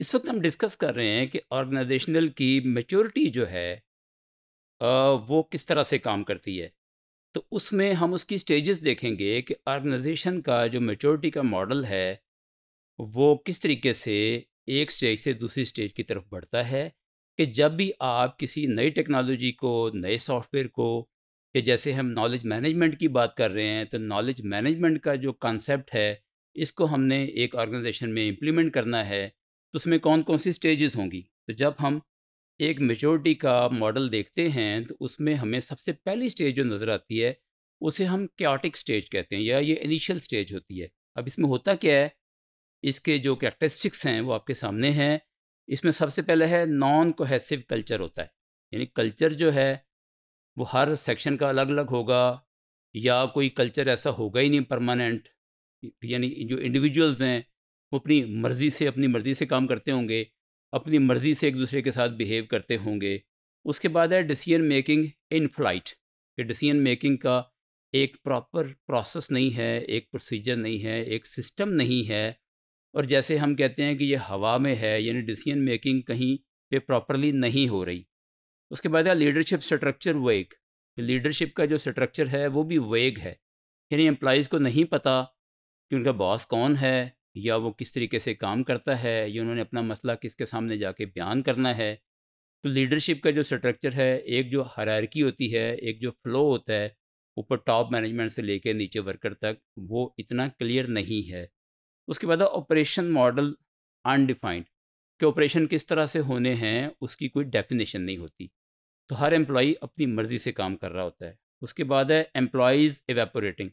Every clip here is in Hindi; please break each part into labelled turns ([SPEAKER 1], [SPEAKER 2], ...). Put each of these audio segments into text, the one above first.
[SPEAKER 1] इस वक्त हम डिस्कस कर रहे हैं कि ऑर्गेनाइजेशनल की मेचोरिटी जो है वो किस तरह से काम करती है तो उसमें हम उसकी स्टेजेस देखेंगे कि ऑर्गेनाइजेशन का जो मेचोरिटी का मॉडल है वो किस तरीके से एक स्टेज से दूसरी स्टेज की तरफ बढ़ता है कि जब भी आप किसी नई टेक्नोलॉजी को नए सॉफ्टवेयर को कि जैसे हम नॉलेज मैनेजमेंट की बात कर रहे हैं तो नॉलेज मैनेजमेंट का जो कॉन्सेप्ट है इसको हमने एक ऑर्गेनाइजेशन में इम्प्लीमेंट करना है तो उसमें कौन कौन सी स्टेजेस होंगी तो जब हम एक मेजोरिटी का मॉडल देखते हैं तो उसमें हमें सबसे पहली स्टेज जो नज़र आती है उसे हम क्याटिक स्टेज कहते हैं या ये इनिशियल स्टेज होती है अब इसमें होता क्या है इसके जो करेक्टरिस्टिक्स हैं वो आपके सामने हैं इसमें सबसे पहले है नॉन कोहेसिव कल्चर होता है यानी कल्चर जो है वो हर सेक्शन का अलग अलग होगा या कोई कल्चर ऐसा होगा ही नहीं परमानेंट यानी जो इंडिविजुअल्स हैं वो अपनी मर्ज़ी से अपनी मर्ज़ी से काम करते होंगे अपनी मर्ज़ी से एक दूसरे के साथ बिहेव करते होंगे उसके बाद है डिसीजन मेकिंग इन फ्लाइट कि डिसीजन मेकिंग का एक प्रॉपर प्रोसेस नहीं है एक प्रोसीजर नहीं है एक सिस्टम नहीं है और जैसे हम कहते हैं कि ये हवा में है यानी डिसीजन मेकिंग कहीं पे प्रॉपरली नहीं हो रही उसके बाद है लीडरशिप स्ट्रक्चर वेग लीडरशिप का जो स्ट्रक्चर है वो भी वेग है यानी एम्प्लॉज़ को नहीं पता कि उनका बॉस कौन है या वो किस तरीके से काम करता है या उन्होंने अपना मसला किसके सामने जाके बयान करना है तो लीडरशिप का जो स्ट्रक्चर है एक जो हरारकी होती है एक जो फ्लो होता है ऊपर टॉप मैनेजमेंट से लेकर नीचे वर्कर तक वो इतना क्लियर नहीं है उसके बाद ऑपरेशन मॉडल अनडिफाइंड कि ऑपरेशन किस तरह से होने हैं उसकी कोई डेफिनेशन नहीं होती तो हर एम्प्लॉई अपनी मर्ज़ी से काम कर रहा होता है उसके बाद है एम्प्लॉयज़ एवेपोरेटिंग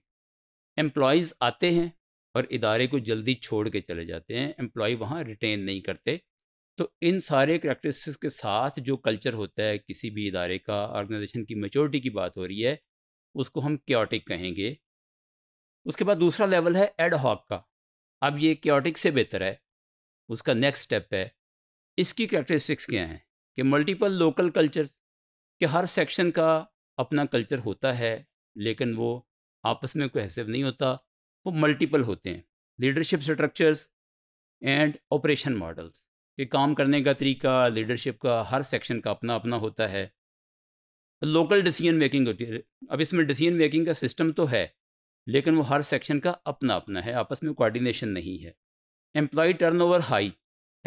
[SPEAKER 1] एम्प्लॉयज़ आते हैं और इदारे को जल्दी छोड़ के चले जाते हैं एम्प्लॉय वहाँ रिटेन नहीं करते तो इन सारे करेक्टरिस्टिक्स के साथ जो कल्चर होता है किसी भी इदारे का ऑर्गेनाइजेशन की मेचोरिटी की बात हो रही है उसको हम क्योटिक कहेंगे उसके बाद दूसरा लेवल है एड हॉक का अब ये क्योटिक से बेहतर है उसका नेक्स्ट स्टेप है इसकी करेक्टरिस्टिक्स क्या हैं कि मल्टीपल लोकल कल्चर्स के हर सेक्शन का अपना कल्चर होता है लेकिन वो आपस में कोहेसिव नहीं होता वो मल्टीपल होते हैं leadership structures and operation models कि काम करने का तरीका लीडरशिप का हर सेक्शन का अपना अपना होता है लोकल डिसीजन मेकिंग होती है अब इसमें डिसीजन मेकिंग का सिस्टम तो है लेकिन वो हर सेक्शन का अपना अपना है आपस में कोऑर्डिनेशन नहीं है employ turnover high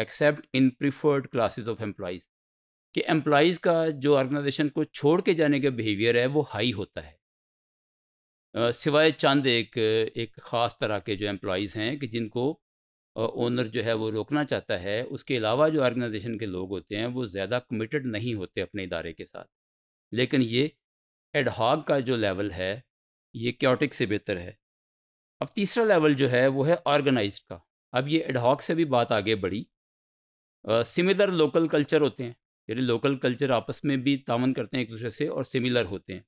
[SPEAKER 1] except in preferred classes of employees कि एम्प्लॉयज़ का जो ऑर्गेनाइजेशन को छोड़ के जाने का बिहेवियर है वो हाई होता है सिवाय चंद एक एक ख़ास तरह के जो एम्प्लॉज़ हैं कि जिनको ओनर जो है वो रोकना चाहता है उसके अलावा जो ऑर्गेनाइजेशन के लोग होते हैं वो ज़्यादा कमिटेड नहीं होते अपने इदारे के साथ लेकिन ये एडहाग का जो लेवल है ये क्योटिक से बेहतर है अब तीसरा लेवल जो है वो है ऑर्गेनाइज का अब ये एडहाग से भी बात आगे बढ़ी सिमिलर लोकल कल्चर होते हैं यानी लोकल कल्चर आपस में भी तावन करते हैं एक दूसरे से और सिमिलर होते हैं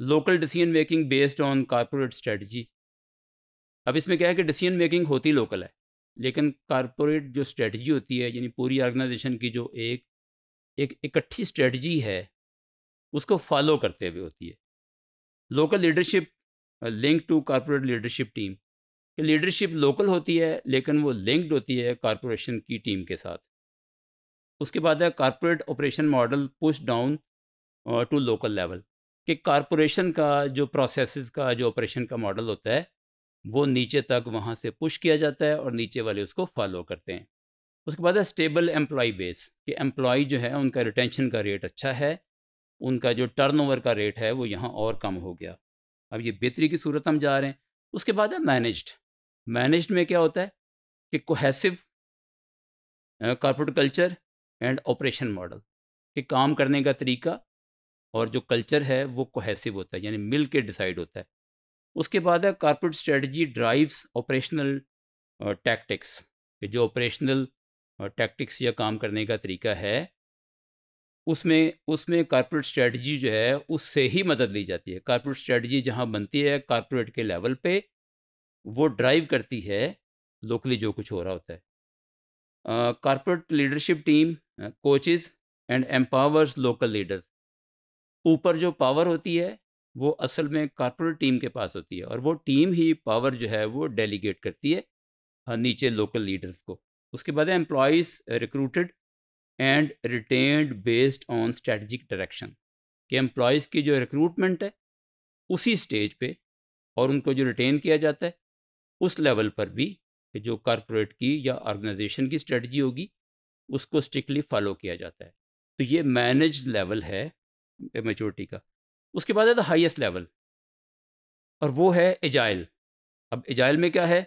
[SPEAKER 1] local decision making based on corporate strategy अब इसमें क्या है कि डिसीजन मेकिंग होती लोकल है लेकिन कॉरपोरेट जो स्ट्रेटजी होती है यानी पूरी ऑर्गेनाइजेशन की जो एक एक इकट्ठी स्ट्रेटजी है उसको फॉलो करते हुए होती है local leadership link to corporate leadership team कि लीडरशिप लोकल होती है लेकिन वो लिंक्ड होती है कॉरपोरेशन की टीम के साथ उसके बाद है corporate operation model push down to local level कि कॉरपोरेशन का जो प्रोसेस का जो ऑपरेशन का मॉडल होता है वो नीचे तक वहाँ से पुश किया जाता है और नीचे वाले उसको फॉलो करते हैं उसके बाद है स्टेबल एम्प्लॉय बेस कि एम्प्लॉय जो है उनका रिटेंशन का रेट अच्छा है उनका जो टर्नओवर का रेट है वो यहाँ और कम हो गया अब ये बेहतरी की सूरत हम जा रहे हैं उसके बाद है मैनेज्ड मैनेज्ड में क्या होता है कि cohesive corporate culture and operation model कि काम करने का तरीका और जो कल्चर है वो कोहेसिव होता है यानी मिल के डिसाइड होता है उसके बाद है corporate strategy drives operational tactics जो ऑपरेशनल टैक्टिक्स या काम करने का तरीका है उसमें उसमें कॉर्पोरेट स्ट्रेटजी जो है उससे ही मदद ली जाती है कॉर्पोरेट स्ट्रेटजी जहाँ बनती है कॉर्पोरेट के लेवल पे वो ड्राइव करती है लोकली जो कुछ हो रहा होता है corporate leadership team coaches and empowers local leaders ऊपर जो पावर होती है वो असल में कॉरपोरेट टीम के पास होती है और वो टीम ही पावर जो है वो डेलीगेट करती है नीचे लोकल लीडर्स को उसके बाद है recruited and retained based on strategic direction कि एम्प्लॉज़ की जो रिक्रूटमेंट है उसी स्टेज पे और उनको जो रिटेन किया जाता है उस लेवल पर भी जो कॉरपोरेट की या ऑर्गेनाइजेशन की स्ट्रेटजी होगी उसको स्ट्रिक्टली फॉलो किया जाता है तो ये मैनेज लेवल है मेचोरिटी का उसके बाद है द हाइस्ट लेवल और वो है एजाइल अब एजाइल में क्या है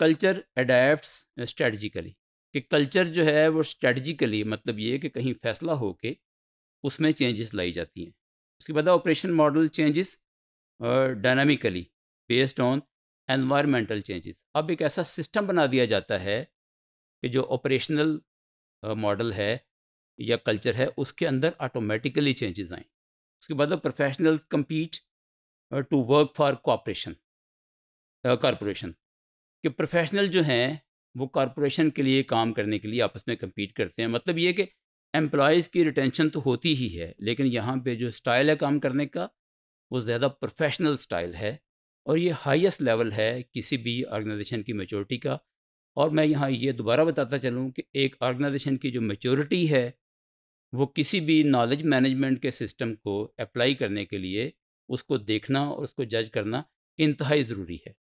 [SPEAKER 1] कल्चर अडेप्ट स्ट्रेटजिकली कि कल्चर जो है वो स्ट्रेटजिकली मतलब ये कि कहीं फैसला हो के उसमें चेंजेस लाई जाती हैं उसके बाद operation model changes dynamically based on environmental changes अब एक ऐसा सिस्टम बना दिया जाता है कि जो ऑपरेशनल मॉडल है या कल्चर है उसके अंदर ऑटोमेटिकली चेंजेस आए उसके बाद professionals compete to work for corporation corporation कि प्रोफेशनल जो हैं वो कॉरपोरेशन के लिए काम करने के लिए आपस में कम्पीट करते हैं मतलब ये कि एम्प्लॉज़ की रिटेंशन तो होती ही है लेकिन यहाँ पे जो स्टाइल है काम करने का वो ज़्यादा प्रोफेशनल स्टाइल है और ये हाईएस्ट लेवल है किसी भी ऑर्गेनाइजेशन की मेचोरिटी का और मैं यहाँ ये दोबारा बताता चलूँ कि एक ऑर्गेनाइजेशन की जो मेचोरिटी है वो किसी भी नॉलेज मैनेजमेंट के सिस्टम को अप्लाई करने के लिए उसको देखना और उसको जज करना इंतहाई ज़रूरी है